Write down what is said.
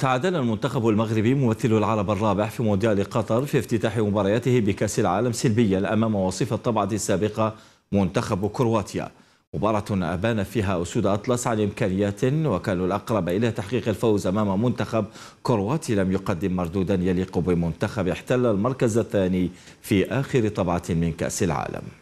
تعادل المنتخب المغربي ممثل العرب الرابع في مونديال قطر في افتتاح مبارياته بكأس العالم سلبيا أمام وصيف الطبعة السابقة منتخب كرواتيا مباراة أبان فيها أسود أطلس عن إمكانيات وكانوا الأقرب إلى تحقيق الفوز أمام منتخب كرواتي لم يقدم مردودا يليق بمنتخب احتل المركز الثاني في آخر طبعة من كأس العالم